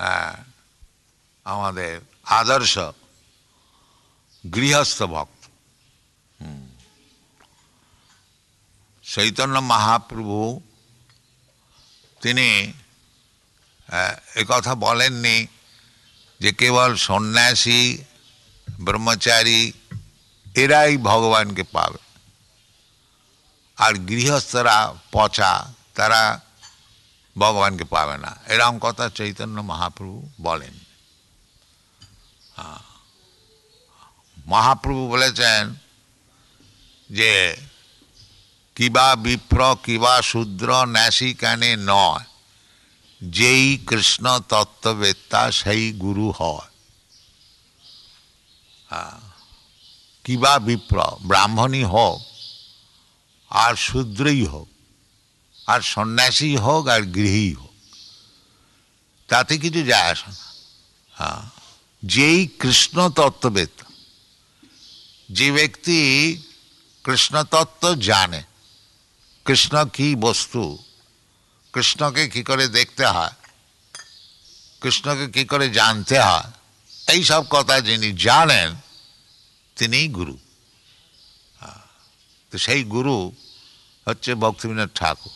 হ্যাঁ, আমাদের আদর্শ গৃহস্থ ভক্ত চৈতন্য মহাপ্রভু তিনি কথা বলেননি যে কেবল সন্ন্যাসী ব্রহ্মচারী এরাই ভগবানকে পাবে আর গৃহস্থরা পচা তারা ভগবানকে পাবে না এরকম কথা চৈতন্য মহাপ্রভু বলেন হ্যাঁ। মহাপ্রভু বলেছেন যে কিবা বিপ্র কিবা শূদ্র ন্যাসি কানে নয় যেই কৃষ্ণ তত্ত্ববেত্তা সেই গুরু হয় হ্যাঁ। কিবা বিপ্র ব্রাহ্মণই হোক আর শূদ্রই হোক আর সন্ন্যাসী হোক আর গৃহী হোক তাতে কিছু যায় আসে না হ্যাঁ যেই কৃষ্ণ তত্ত্ববেদ যে ব্যক্তি কৃষ্ণ তত্ত্ব জানে কৃষ্ণ কি বস্তু কৃষ্ণকে কি করে দেখতে হয় কৃষ্ণকে কি করে জানতে হয় এই সব কথা যিনি জানেন তিনিই গুরু হ্যাঁ, তো সেই গুরু হচ্ছে ভক্তিবিনোদ ঠাকুর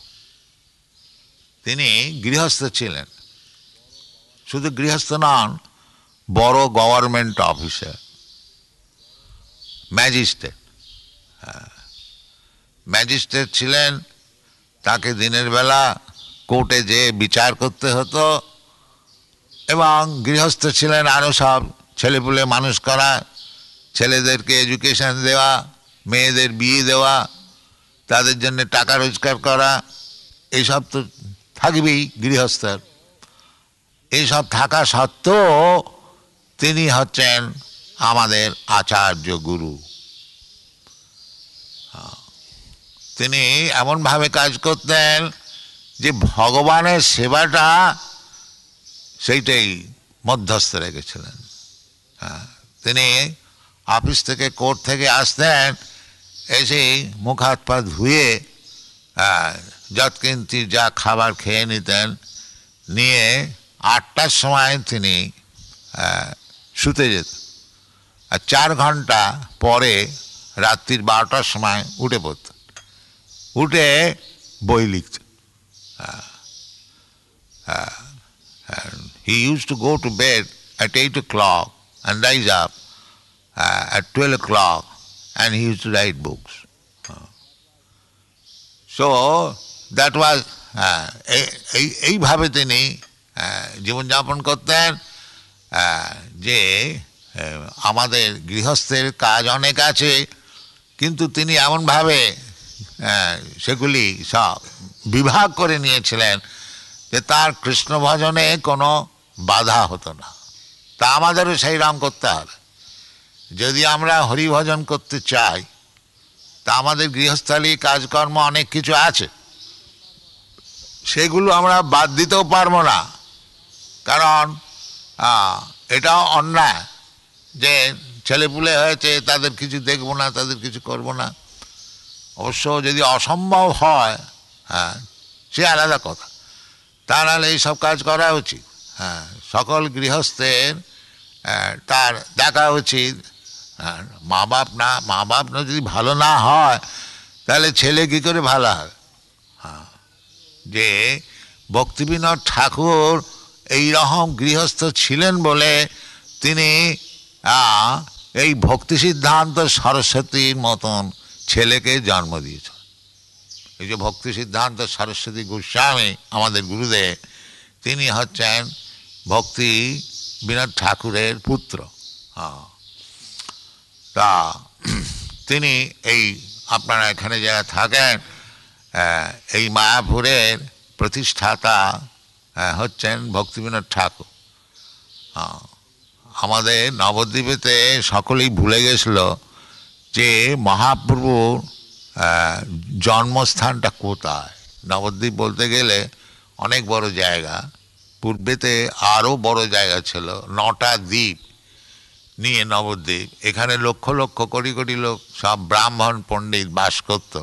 তিনি গৃহস্থ ছিলেন শুধু গৃহস্থ নন বড় গভর্নমেন্ট অফিসার ম্যাজিস্ট্রেট ম্যাজিস্ট্রেট ছিলেন তাকে দিনের বেলা কোর্টে যে বিচার করতে হতো এবং গৃহস্থ ছিলেন আরও সব ছেলেপুলে মানুষ করা ছেলেদেরকে এডুকেশন দেওয়া মেয়েদের বিয়ে দেওয়া তাদের জন্য টাকা রোজগার করা এইসব তো থাকবেই গৃহস্থের এইসব থাকা সত্ত্বেও তিনি হচ্ছেন আমাদের আচার্য গুরু হ্যাঁ। তিনি এমনভাবে কাজ করতেন যে ভগবানের সেবাটা সেইটাই মধ্যস্থ রেখেছিলেন হ্যাঁ। তিনি অফিস থেকে কোর্ট থেকে আসতেন এসে মুখ হাত পা ধুয়ে হ্যাঁ, তিনি যা খাবার খেয়ে নিতেন নিয়ে আটটার সময় তিনি শুতে যেত আর চার ঘন্টা পরে রাত্রির বারোটার সময় উঠে পড়ত উঠে বই লিখত he use to go to bed at eight o'clock and rise up at twelve o'clock and he use to write books so that was uh, এই এইভাবে তিনি uh, জীবনযাপন করতেন uh, যে আমাদের গৃহস্থের কাজ অনেক আছে কিন্তু তিনি এমনভাবে সেগুলি সব বিভাগ করে নিয়েছিলেন যে তার কৃষ্ণ ভজনে কোনো বাধা হতো না তা আমাদেরও সেই রাম করতে হবে যদি আমরা হরিভজন করতে চাই তা আমাদের গৃহস্থলী কাজকর্ম অনেক কিছু আছে সেগুলো আমরা বাদ দিতেও পারবো না কারণ এটাও অন্যায় যে ছেলেপুলে হয়েছে তাদের কিছু দেখব না তাদের কিছু করব না অবশ্য যদি অসম্ভব হয় হ্যাঁ সে আলাদা কথা তা নাহলে এইসব কাজ করা উচিত হ্যাঁ সকল গৃহস্থের তার দেখা উচিত মা বাপ না মা বাপ না যদি ভালো না হয় তাহলে ছেলে কী করে ভালো হবে যে ভক্তিবিনোদ ঠাকুর এই রকম গৃহস্থ ছিলেন বলে তিনি এই ভক্তি সিদ্ধান্ত সরস্বতীর মতন ছেলেকে জন্ম দিয়েছেন এই যে ভক্তি সিদ্ধান্ত সরস্বতী গোস্বামী আমাদের গুরুদেব তিনি হচ্ছেন ভক্তি বিনোদ ঠাকুরের পুত্র তা তিনি এই আপনারা এখানে যারা থাকেন এই মায়াপুরের প্রতিষ্ঠাতা হচ্ছেন ভক্তিবিনোদ ঠাকুর আমাদের নবদ্বীপেতে সকলেই ভুলে গেছিল যে মহাপ্রভুর জন্মস্থানটা কোথায় নবদ্বীপ বলতে গেলে অনেক বড় জায়গা পূর্বেতে আরও বড় জায়গা ছিল নটা দ্বীপ নিয়ে নবদ্বীপ এখানে লক্ষ লক্ষ কোটি কোটি লোক সব ব্রাহ্মণ পণ্ডিত বাস করত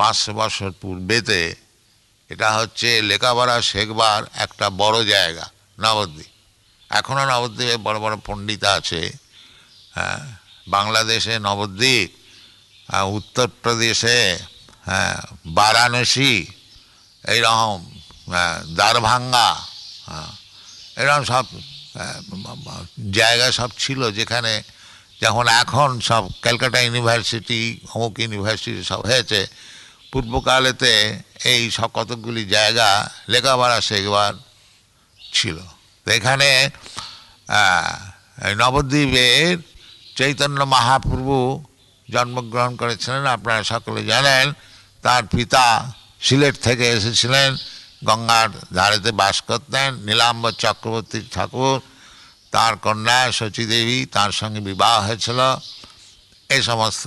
পাঁচশো বছর পূর্বেতে এটা হচ্ছে লেখাপড়া শেখবার একটা বড় জায়গা নবদ্বীপ এখনও নবদ্বীপে বড় বড় পণ্ডিত আছে হ্যাঁ বাংলাদেশে নবদ্বীপ উত্তরপ্রদেশে হ্যাঁ বারাণসী এইরকম হ্যাঁ, দ্বারভাঙ্গা হ্যাঁ, এরকম সব হ্যাঁ, জায়গা সব ছিল যেখানে যখন এখন সব ক্যালকাটা ইউনিভার্সিটি অমুক ইউনিভার্সিটি সব হয়েছে পূর্বকালেতে এই সব কতকগুলি জায়গা লেখাপড়া শেখবার ছিল এখানে নবদ্বীপের চৈতন্য মহাপ্রভু জন্মগ্রহণ করেছিলেন আপনারা সকলে জানেন তার পিতা সিলেট থেকে এসেছিলেন গঙ্গার ধারেতে বাস করতেন নীলাম্বর চক্রবর্তী ঠাকুর তার কন্যা শচীদেবী তার সঙ্গে বিবাহ হয়েছিল এ সমস্ত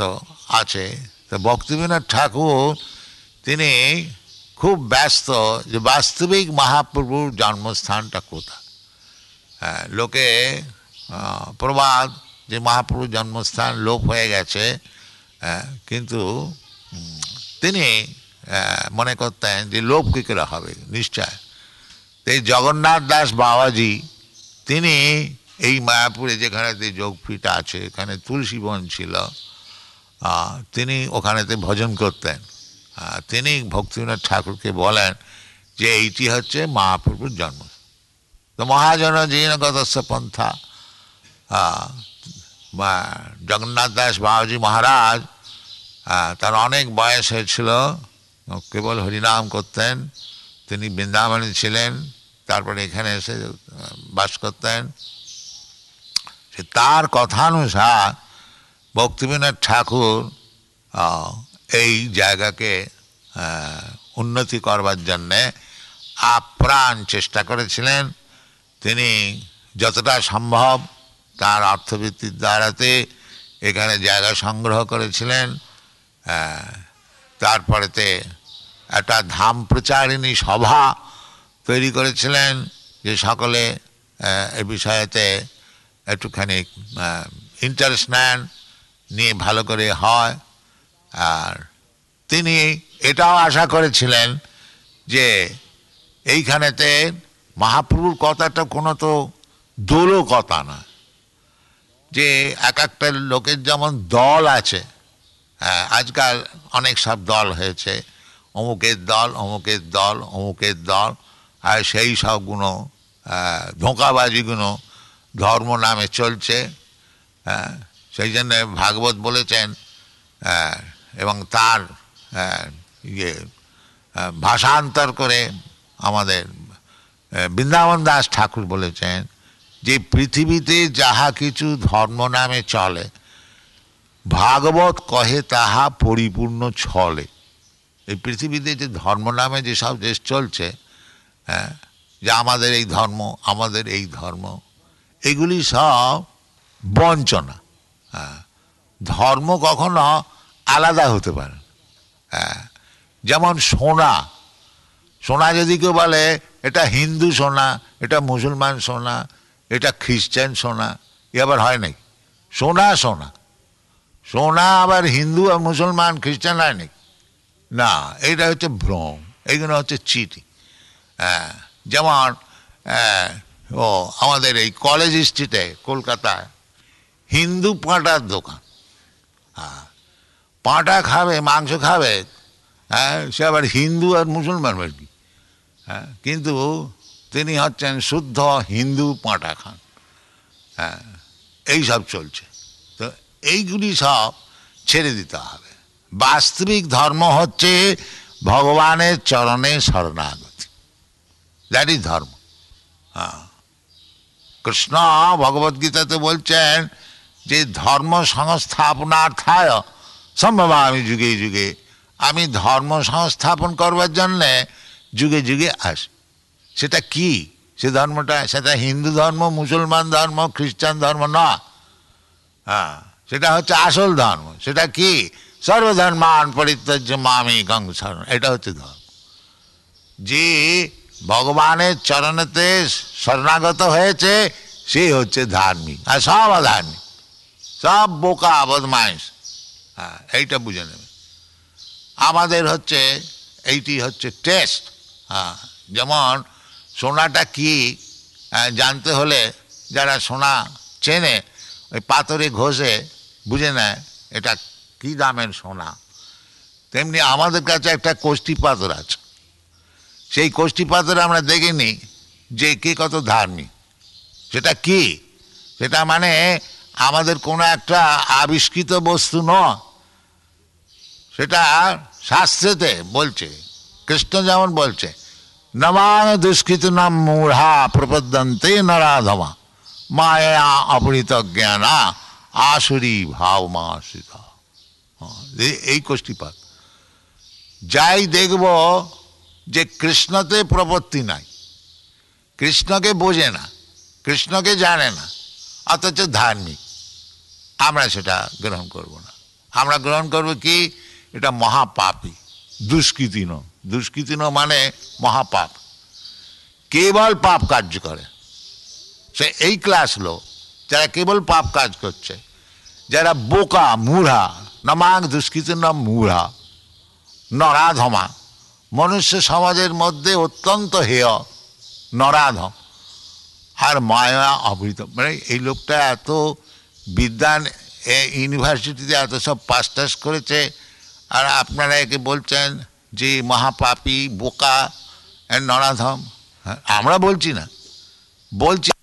আছে তা ভক্তিবিনোদ ঠাকুর তিনি খুব ব্যস্ত যে বাস্তবিক মহাপ্রভুর জন্মস্থানটা কোথায় হ্যাঁ, লোকে প্রবাদ যে মহাপ্রভুর জন্মস্থান লোপ হয়ে গেছে হ্যাঁ, কিন্তু তিনি হ্যাঁ, মনে করতেন যে লোপ কী করে হবে নিশ্চয় এই জগন্নাথ দাস বাবাজি তিনি এই মায়াপুরে যেখানে যে যোগপীঠ আছে এখানে তুলসী বন ছিল তিনি ওখানেতে ভজন করতেন তিনি ভক্তিনাথ ঠাকুরকে বলেন যে এইটি হচ্ছে মহাপ্রভুর জন্ম তো মহাজন জিনগদস্য পন্থা জগন্নাথ দাস বাবাজি মহারাজ তার অনেক বয়স হয়েছিল কেবল হরিনাম করতেন তিনি বৃন্দাবনে ছিলেন তারপরে এখানে এসে বাস করতেন সে তার কথানুসার ভক্তিবিনোদ ঠাকুর এই জায়গাকে উন্নতি করবার জন্যে আপ্রাণ চেষ্টা করেছিলেন তিনি যতটা সম্ভব তার অর্থবৃত্তির দ্বারাতে এখানে জায়গা সংগ্রহ করেছিলেন তারপরেতে একটা ধাম প্রচারিণী সভা তৈরি করেছিলেন যে সকলে এ বিষয়েতে একটুখানি ইন্টারেস্ট নেন নিয়ে ভালো করে হয় আর তিনি এটাও আশা করেছিলেন যে এইখানেতে মহাপ্রভুর কথাটা কোনো তো দোলো কথা না যে এক একটা লোকের যেমন দল আছে হ্যাঁ আজকাল অনেক সব দল হয়েছে অমুকের দল অমুকের দল অমুকের দল আর সেই সবগুলো ধোঁকাবাজিগুলো ধর্ম নামে চলছে হ্যাঁ সেই জন্য ভাগবত বলেছেন হ্যাঁ, এবং তার হ্যাঁ, ইয়ে হ্যাঁ, ভাষান্তর করে আমাদের বৃন্দাবন দাস ঠাকুর বলেছেন যে পৃথিবীতে যাহা কিছু ধর্ম নামে চলে ভাগবত কহে তাহা পরিপূর্ণ ছলে এই পৃথিবীতে যে ধর্ম নামে যেসব দেশ চলছে হ্যাঁ যে আমাদের এই ধর্ম আমাদের এই ধর্ম এগুলি সব বঞ্চনা হ্যাঁ, ধর্ম কখনো আলাদা হতে পারে হ্যাঁ, যেমন সোনা সোনা যদি কেউ বলে এটা হিন্দু সোনা এটা মুসলমান সোনা এটা খ্রিস্টান সোনা এ আবার হয় নাকি সোনা সোনা সোনা আবার হিন্দু আর মুসলমান খ্রিস্টান হয় নাকি না এটা হচ্ছে ভ্রম এইগুলো হচ্ছে হ্যাঁ যেমন হ্যাঁ, ও আমাদের এই কলেজ স্ট্রিটে কলকাতায় হিন্দু পাঁটার দোকান হ্যাঁ পাঁটা খাবে মাংস খাবে হ্যাঁ সে আবার হিন্দু আর মুসলমান কি হ্যাঁ কিন্তু তিনি হচ্ছেন শুদ্ধ হিন্দু পাঁটা খান হ্যাঁ এইসব চলছে তো এইগুলি সব ছেড়ে দিতে হবে বাস্তবিক ধর্ম হচ্ছে ভগবানের চরণে শরণাগতি দ্যাট ইজ ধর্ম হ্যাঁ কৃষ্ণ ভগবদ্গীতাতে বলছেন যে ধর্ম সংস্থাপনার্থায় সম্ভব আমি যুগে যুগে আমি ধর্ম সংস্থাপন করবার জন্যে যুগে যুগে আস সেটা কি সে ধর্মটা সেটা হিন্দু ধর্ম মুসলমান ধর্ম খ্রিস্টান ধর্ম না হ্যাঁ সেটা হচ্ছে আসল ধর্ম সেটা কি সর্বধর্মান পরিত্যজ্য মামি গঙ্গসর এটা হচ্ছে ধর্ম যে ভগবানের চরণেতে শরণাগত হয়েছে সেই হচ্ছে ধার্মিক আর সব আধার্মিক সব বোকা বদমাইশ হ্যাঁ এইটা বুঝে নেবে আমাদের হচ্ছে এইটি হচ্ছে টেস্ট হ্যাঁ যেমন সোনাটা কি হ্যাঁ, জানতে হলে যারা সোনা চেনে ওই পাথরে ঘষে বুঝে নেয় এটা কি দামের সোনা তেমনি আমাদের কাছে একটা কোষ্ঠী পাথর আছে সেই কোষ্ঠী পাথরে আমরা দেখিনি যে কে কত ধার্মিক সেটা কি সেটা মানে আমাদের কোনো একটা আবিষ্কৃত বস্তু নয় সেটা শাস্ত্রেতে বলছে কৃষ্ণ যেমন বলছে নমান দুষ্কৃত নাম মূঢ়া প্রপদ্যন্তে নরাধমা মায়া অপরিত জ্ঞানা আসুরি ভাব মাসিকা হ্যাঁ, এই কোষ্ঠীপাত যাই দেখব যে কৃষ্ণতে প্রপত্তি নাই কৃষ্ণকে বোঝে না কৃষ্ণকে জানে না অথচ ধার্মিক আমরা সেটা গ্রহণ করব না আমরা গ্রহণ করব কি এটা মহাপাপই দুষ্কৃতিন দুষ্কৃতিন মানে মহাপাপ কেবল পাপ কার্য করে সে এই ক্লাস লোক যারা কেবল পাপ কাজ করছে যারা বোকা মূঢ়া নমাং দুষ্কৃতির নাম মূঢ়া নরাধমা মনুষ্য সমাজের মধ্যে অত্যন্ত হেয় নরাধম আর মায়া অভৃত মানে এই লোকটা এত বিদ্যান ইউনিভার্সিটিতে এত সব পাস টাস করেছে আর আপনারা একে বলছেন যে মহাপাপি বোকা নরাধম হ্যাঁ, আমরা বলছি না বলছি